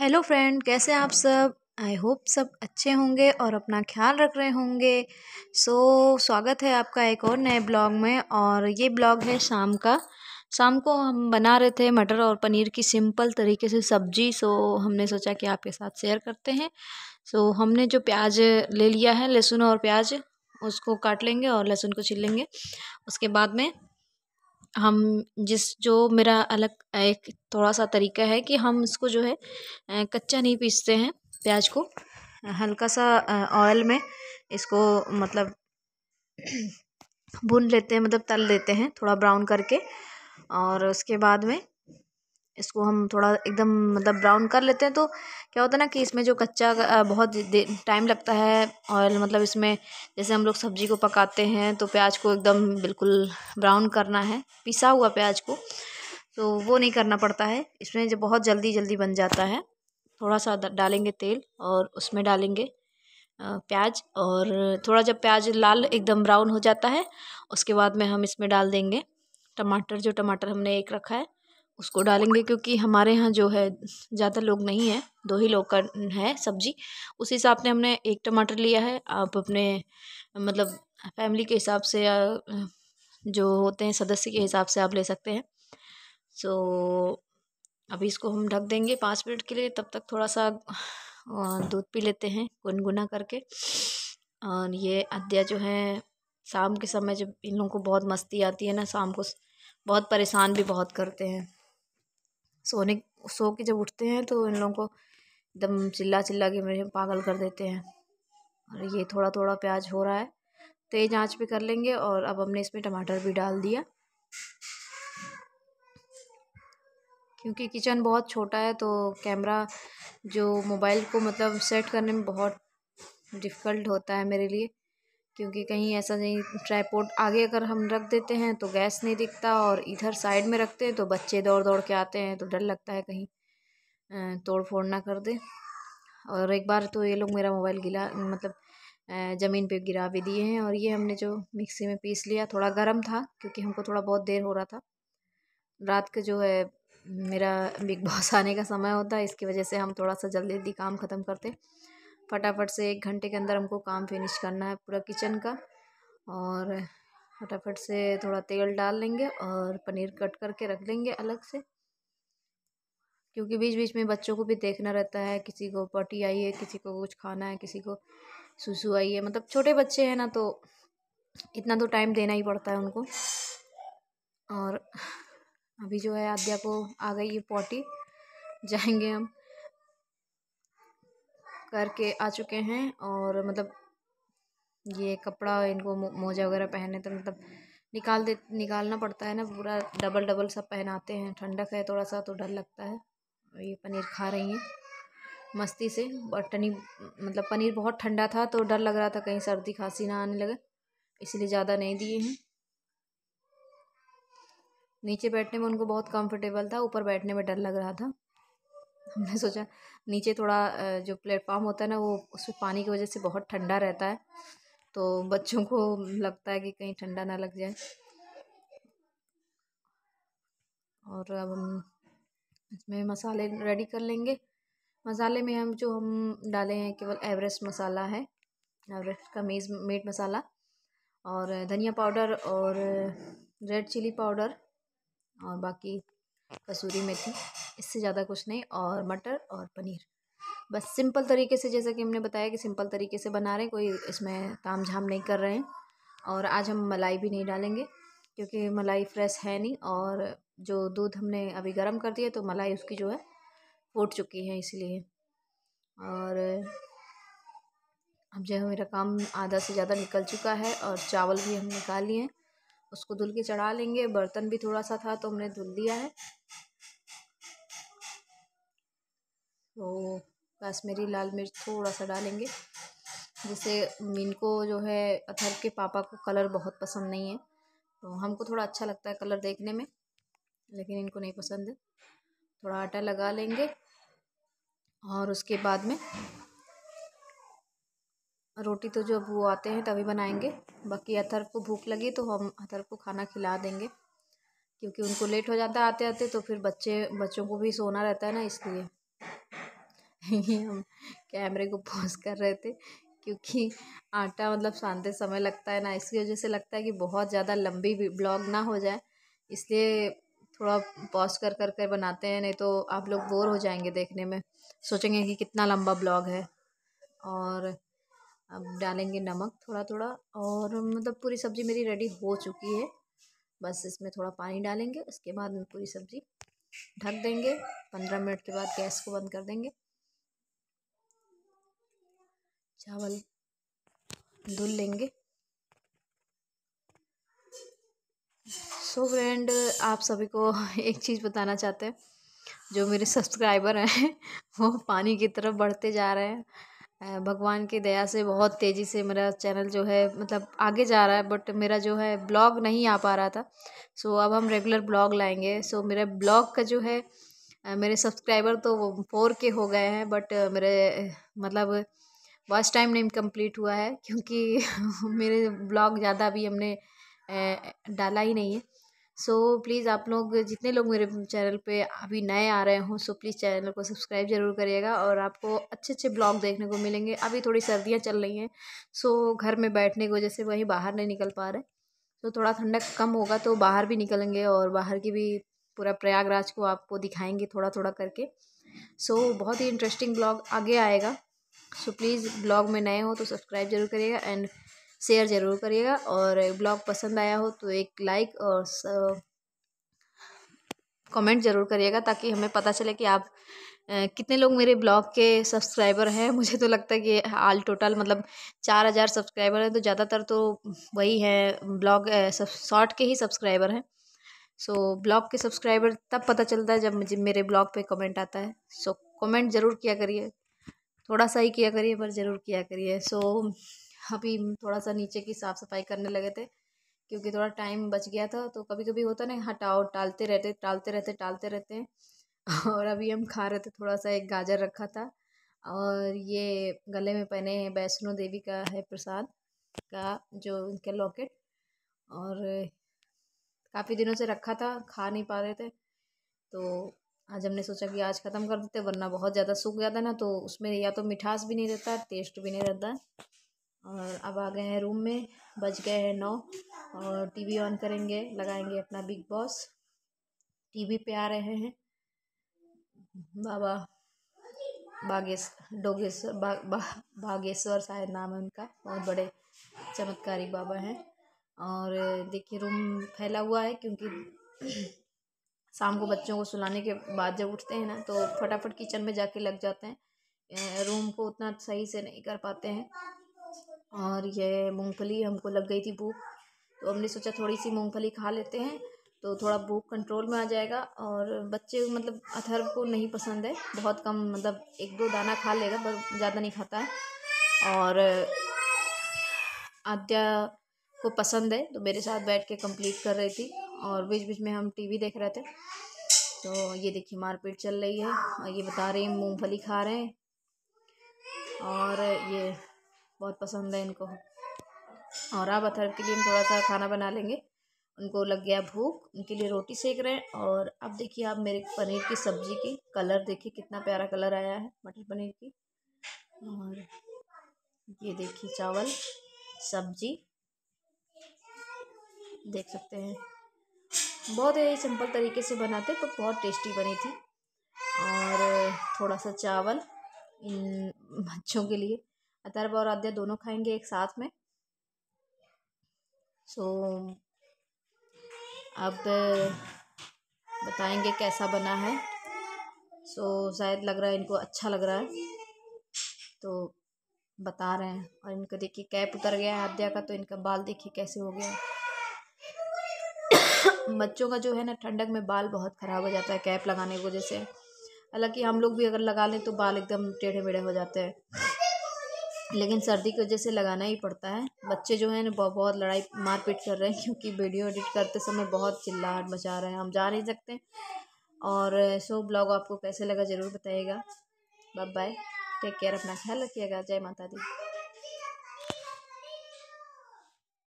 hello friend कैसे आप सब आई होप सब अच्छे होंगे और अपना ख्याल रख रहे होंगे सो so, स्वागत है आपका एक और नए ब्लॉग में और ये ब्लॉग है शाम का शाम को हम बना रहे थे मटर और पनीर की सिंपल तरीके से सब्जी सो so, हमने सोचा कि आपके साथ शेयर करते हैं सो so, हमने जो प्याज ले लिया है लहसुन और प्याज उसको काट लेंगे और लहसुन को छिल लेंगे उसके बाद में हम जिस जो मेरा अलग एक थोड़ा सा तरीका है कि हम इसको जो है कच्चा नहीं पीसते हैं प्याज को हल्का सा ऑयल में इसको मतलब भून लेते हैं मतलब तल लेते हैं थोड़ा ब्राउन करके और उसके बाद में इसको हम थोड़ा एकदम मतलब ब्राउन कर लेते हैं तो क्या होता है ना कि इसमें जो कच्चा बहुत टाइम लगता है ऑयल मतलब इसमें जैसे हम लोग सब्जी को पकाते हैं तो प्याज को एकदम बिल्कुल ब्राउन करना है पिसा हुआ प्याज को तो वो नहीं करना पड़ता है इसमें जो बहुत जल्दी जल्दी बन जाता है थोड़ा सा डालेंगे तेल और उसमें डालेंगे प्याज और थोड़ा जब प्याज लाल एकदम ब्राउन हो जाता है उसके बाद में हम इसमें डाल देंगे टमाटर जो टमाटर हमने एक रखा है उसको डालेंगे क्योंकि हमारे यहाँ जो है ज़्यादा लोग नहीं हैं दो ही लोग का है सब्जी उस हिसाब से हमने एक टमाटर लिया है आप अपने मतलब फैमिली के हिसाब से या जो होते हैं सदस्य के हिसाब से आप ले सकते हैं सो अभी इसको हम ढक देंगे पाँच मिनट के लिए तब तक थोड़ा सा दूध पी लेते हैं गुनगुना करके और ये अद्या जो है शाम के समय जब इन लोगों को बहुत मस्ती आती है ना शाम को बहुत परेशान भी बहुत करते हैं सोने सो के जब उठते हैं तो इन लोगों को एकदम चिल्ला चिल्ला के मेरे पागल कर देते हैं और ये थोड़ा थोड़ा प्याज हो रहा है तेज़ आंच पे कर लेंगे और अब हमने इसमें टमाटर भी डाल दिया क्योंकि किचन बहुत छोटा है तो कैमरा जो मोबाइल को मतलब सेट करने में बहुत डिफ़िकल्ट होता है मेरे लिए क्योंकि कहीं ऐसा नहीं ट्राईपोर्ट आगे अगर हम रख देते हैं तो गैस नहीं दिखता और इधर साइड में रखते हैं तो बच्चे दौड़ दौड़ के आते हैं तो डर लगता है कहीं तोड़ फोड़ ना कर दे और एक बार तो ये लोग मेरा मोबाइल गिला मतलब ज़मीन पे गिरा भी दिए हैं और ये हमने जो मिक्सी में पीस लिया थोड़ा गर्म था क्योंकि हमको थोड़ा बहुत देर हो रहा था रात का जो है मेरा बिग बॉस आने का समय होता है इसकी वजह से हम थोड़ा सा जल्दी जल्दी काम ख़त्म करते फटाफट से एक घंटे के अंदर हमको काम फिनिश करना है पूरा किचन का और फटाफट से थोड़ा तेल डाल लेंगे और पनीर कट करके रख लेंगे अलग से क्योंकि बीच बीच में बच्चों को भी देखना रहता है किसी को पटी आई है किसी को कुछ खाना है किसी को सुसु आई है मतलब छोटे बच्चे हैं ना तो इतना तो टाइम देना ही पड़ता है उनको और अभी जो है आद्या को आ गई है पॉटी जाएंगे हम करके आ चुके हैं और मतलब ये कपड़ा इनको मोजा वगैरह पहने तो मतलब निकाल दे निकालना पड़ता है ना पूरा डबल डबल सब पहनाते हैं ठंडक है थोड़ा सा तो डर लगता है ये पनीर खा रही हैं मस्ती से बटनी मतलब पनीर बहुत ठंडा था तो डर लग रहा था कहीं सर्दी खांसी ना आने लगे इसलिए ज़्यादा नहीं दिए हैं नीचे बैठने में उनको बहुत कंफर्टेबल था ऊपर बैठने में डर लग रहा था हमने सोचा नीचे थोड़ा जो प्लेटफॉर्म होता है ना वो उसमें पानी की वजह से बहुत ठंडा रहता है तो बच्चों को लगता है कि कहीं ठंडा ना लग जाए और अब हम इसमें मसाले रेडी कर लेंगे मसाले में हम जो हम डाले हैं केवल एवरेस्ट मसाला है एवरेस्ट का मेज मीट मसाला और धनिया पाउडर और रेड चिली पाउडर और बाकी कसूरी मेथी इससे ज़्यादा कुछ नहीं और मटर और पनीर बस सिंपल तरीके से जैसा कि हमने बताया कि सिंपल तरीके से बना रहे हैं कोई इसमें ताम झाम नहीं कर रहे हैं और आज हम मलाई भी नहीं डालेंगे क्योंकि मलाई फ्रेश है नहीं और जो दूध हमने अभी गर्म कर दिया तो मलाई उसकी जो है फूट चुकी है इसलिए और अब जो है मेरा काम आधा से ज़्यादा निकल चुका है और चावल भी हम निकाल लिए उसको धुल के चढ़ा लेंगे बर्तन भी थोड़ा सा था तो हमने धुल दिया है तो कश्मीरी लाल मिर्च थोड़ा सा डालेंगे जैसे इनको जो है अथर के पापा को कलर बहुत पसंद नहीं है तो हमको थोड़ा अच्छा लगता है कलर देखने में लेकिन इनको नहीं पसंद है थोड़ा आटा लगा लेंगे और उसके बाद में रोटी तो जब वो आते हैं तभी बनाएंगे बाकी अथर को भूख लगी तो हम अथर को खाना खिला देंगे क्योंकि उनको लेट हो जाता है आते आते तो फिर बच्चे बच्चों को भी सोना रहता है ना इसलिए हम कैमरे को पॉज कर रहे थे क्योंकि आटा मतलब सानते समय लगता है ना इसकी वजह से लगता है कि बहुत ज़्यादा लंबी ब्लॉग ना हो जाए इसलिए थोड़ा पॉज कर कर कर बनाते हैं नहीं तो आप लोग बोर हो जाएंगे देखने में सोचेंगे कि कितना लंबा ब्लॉग है और अब डालेंगे नमक थोड़ा थोड़ा और मतलब पूरी सब्ज़ी मेरी रेडी हो चुकी है बस इसमें थोड़ा पानी डालेंगे उसके बाद में पूरी सब्ज़ी ढक देंगे पंद्रह मिनट के बाद गैस को बंद कर देंगे चावल धुल लेंगे सो so फ्रेंड आप सभी को एक चीज़ बताना चाहते हैं जो मेरे सब्सक्राइबर हैं वो पानी की तरफ बढ़ते जा रहे हैं भगवान की दया से बहुत तेज़ी से मेरा चैनल जो है मतलब आगे जा रहा है बट मेरा जो है ब्लॉग नहीं आ पा रहा था सो अब हम रेगुलर ब्लॉग लाएंगे सो मेरे ब्लॉग का जो है मेरे सब्सक्राइबर तो फोर के हो गए हैं बट मेरे मतलब फर्स्ट टाइम नेम कंप्लीट हुआ है क्योंकि मेरे ब्लॉग ज़्यादा अभी हमने डाला ही नहीं है सो so, प्लीज़ आप लोग जितने लोग मेरे चैनल पे अभी नए आ रहे हों सो प्लीज़ चैनल को सब्सक्राइब ज़रूर करिएगा और आपको अच्छे अच्छे ब्लॉग देखने को मिलेंगे अभी थोड़ी सर्दियाँ चल रही हैं सो so, घर में बैठने की वजह से वहीं बाहर नहीं निकल पा रहे तो so, थोड़ा ठंडक कम होगा तो बाहर भी निकलेंगे और बाहर की भी पूरा प्रयागराज को आपको दिखाएंगे थोड़ा थोड़ा करके सो so, बहुत ही इंटरेस्टिंग ब्लॉग आगे आएगा सो प्लीज़ ब्लॉग में नए हो तो सब्सक्राइब जरूर करिएगा एंड शेयर ज़रूर करिएगा और ब्लॉग पसंद आया हो तो एक लाइक और कमेंट ज़रूर करिएगा ताकि हमें पता चले कि आप कितने लोग मेरे ब्लॉग के सब्सक्राइबर हैं मुझे तो लगता है कि आल टोटल मतलब चार हज़ार सब्सक्राइबर हैं तो ज़्यादातर तो वही हैं ब्लॉग शॉर्ट के ही सब्सक्राइबर हैं सो so, ब्लॉग के सब्सक्राइबर तब पता चलता है जब मुझे मेरे ब्लॉग पे कमेंट आता है सो so, कमेंट ज़रूर किया करिए थोड़ा सा ही किया करिए पर ज़रूर किया करिए सो अभी थोड़ा सा नीचे की साफ़ सफाई करने लगे थे क्योंकि थोड़ा टाइम बच गया था तो कभी कभी होता ना हटाओ हाँ, टालते रहते टालते रहते टालते रहते हैं और अभी हम खा रहे थे थोड़ा सा एक गाजर रखा था और ये गले में पहने हैं वैष्णो देवी का है प्रसाद का जो उनके लॉकेट और काफ़ी दिनों से रखा था खा नहीं पा रहे थे तो आज हमने सोचा कि आज ख़त्म कर देते वरना बहुत ज़्यादा सूख जाता ना तो उसमें या तो मिठास भी नहीं रहता टेस्ट भी नहीं रहता और अब आ गए हैं रूम में बज गए हैं नौ और टीवी ऑन करेंगे लगाएंगे अपना बिग बॉस टीवी पे आ रहे हैं बाबा बागेश डोगेश्वर बा, बा, बागेश्वर शायद नाम है उनका बहुत बड़े चमत्कारी बाबा हैं और देखिए रूम फैला हुआ है क्योंकि शाम को बच्चों को सुलाने के बाद जब उठते हैं ना तो फटाफट किचन में जाके लग जाते हैं रूम को उतना सही से नहीं कर पाते हैं और ये मूंगफली हमको लग गई थी भूख तो हमने सोचा थोड़ी सी मूंगफली खा लेते हैं तो थोड़ा भूख कंट्रोल में आ जाएगा और बच्चे मतलब अथर को नहीं पसंद है बहुत कम मतलब एक दो दाना खा लेगा पर ज़्यादा नहीं खाता है और आद्या को पसंद है तो मेरे साथ बैठ के कंप्लीट कर रही थी और बीच बीच में हम टीवी देख रहे थे तो ये देखिए मारपीट चल रही है और ये बता रही हैं मूंगफली खा रहे हैं और ये बहुत पसंद है इनको और आप अथर्व के लिए हम थोड़ा सा खाना बना लेंगे उनको लग गया भूख उनके लिए रोटी सेक रहे हैं और अब देखिए आप मेरे पनीर की सब्ज़ी की कलर देखिए कितना प्यारा कलर आया है मटर पनीर की और ये देखिए चावल सब्जी देख सकते हैं बहुत ही सिंपल तरीके से बनाते तो बहुत टेस्टी बनी थी और थोड़ा सा चावल इन बच्चों के लिए अतर्व और आद्या दोनों खाएंगे एक साथ में सो अब बताएंगे कैसा बना है सो शायद लग रहा है इनको अच्छा लग रहा है तो बता रहे हैं और इनका देखिए कैप उतर गया है आद्या का तो इनका बाल देखिए कैसे हो गया है बच्चों का जो है ना ठंडक में बाल बहुत ख़राब हो जाता है कैप लगाने की वजह से हालांकि हम लोग भी अगर लगा लें तो बाल एकदम टेढ़े मेढ़े हो जाते हैं लेकिन सर्दी की वजह से लगाना ही पड़ता है बच्चे जो हैं ना बहुत लड़ाई मारपीट कर रहे हैं क्योंकि वीडियो एडिट करते समय बहुत चिल्लाहट मचा रहे हैं हम जा नहीं सकते और सो ब्लॉग आपको कैसे लगा ज़रूर बताइएगा बाय बाय टेक केयर अपना ख्याल रखिएगा जय माता दी